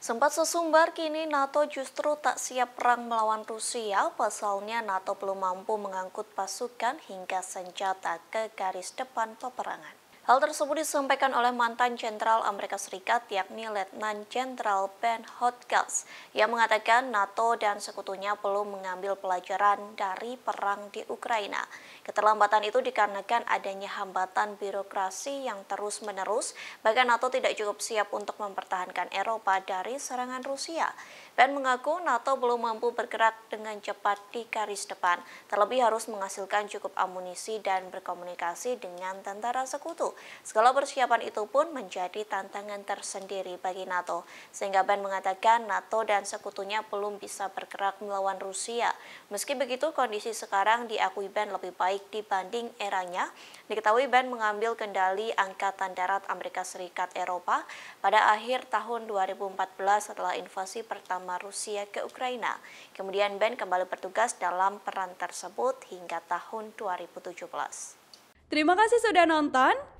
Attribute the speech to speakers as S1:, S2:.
S1: Sempat sesumbar, kini NATO justru tak siap perang melawan Rusia. Pasalnya NATO belum mampu mengangkut pasukan hingga senjata ke garis depan peperangan. Hal tersebut disampaikan oleh mantan jenderal Amerika Serikat yakni Letnan Jenderal Ben Hodges yang mengatakan NATO dan sekutunya perlu mengambil pelajaran dari perang di Ukraina. Keterlambatan itu dikarenakan adanya hambatan birokrasi yang terus-menerus, bahkan NATO tidak cukup siap untuk mempertahankan Eropa dari serangan Rusia. Ben mengaku NATO belum mampu bergerak dengan cepat di garis depan, terlebih harus menghasilkan cukup amunisi dan berkomunikasi dengan tentara sekutu. Segala persiapan itu pun menjadi tantangan tersendiri bagi NATO, sehingga Ben mengatakan NATO dan sekutunya belum bisa bergerak melawan Rusia. Meski begitu, kondisi sekarang diakui Ben lebih baik dibanding eranya. Diketahui Ben mengambil kendali Angkatan Darat Amerika Serikat Eropa pada akhir tahun 2014 setelah invasi pertama Rusia ke Ukraina. Kemudian Ben kembali bertugas dalam peran tersebut hingga tahun 2017.
S2: Terima kasih sudah nonton.